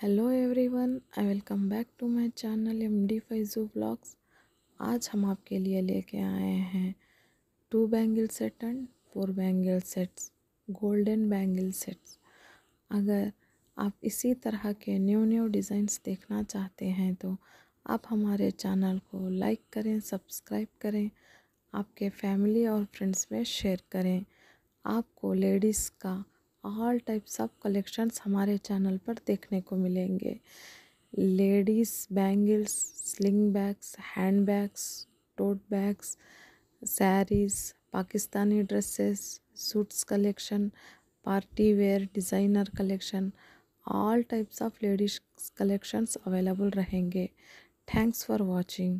hello everyone I welcome back to my channel M D Faizu blogs आज हम आपके लिए लेके आए हैं two bangle set and four bangle sets golden bangle sets अगर आप इसी तरह के न्यू न्यू डिज़ाइंस देखना चाहते हैं तो आप हमारे चैनल को लाइक करें सब्सक्राइब करें आपके फैमिली और फ्रेंड्स में शेयर करें आपको लेडीज़ का ऑल टाइप्स ऑफ कलेक्शंस हमारे चैनल पर देखने को मिलेंगे ladies bangles sling bags hand bags tote bags sarees Pakistani dresses suits collection party wear designer collection all types of ladies collections available रहेंगे थैंक्स फॉर वॉचिंग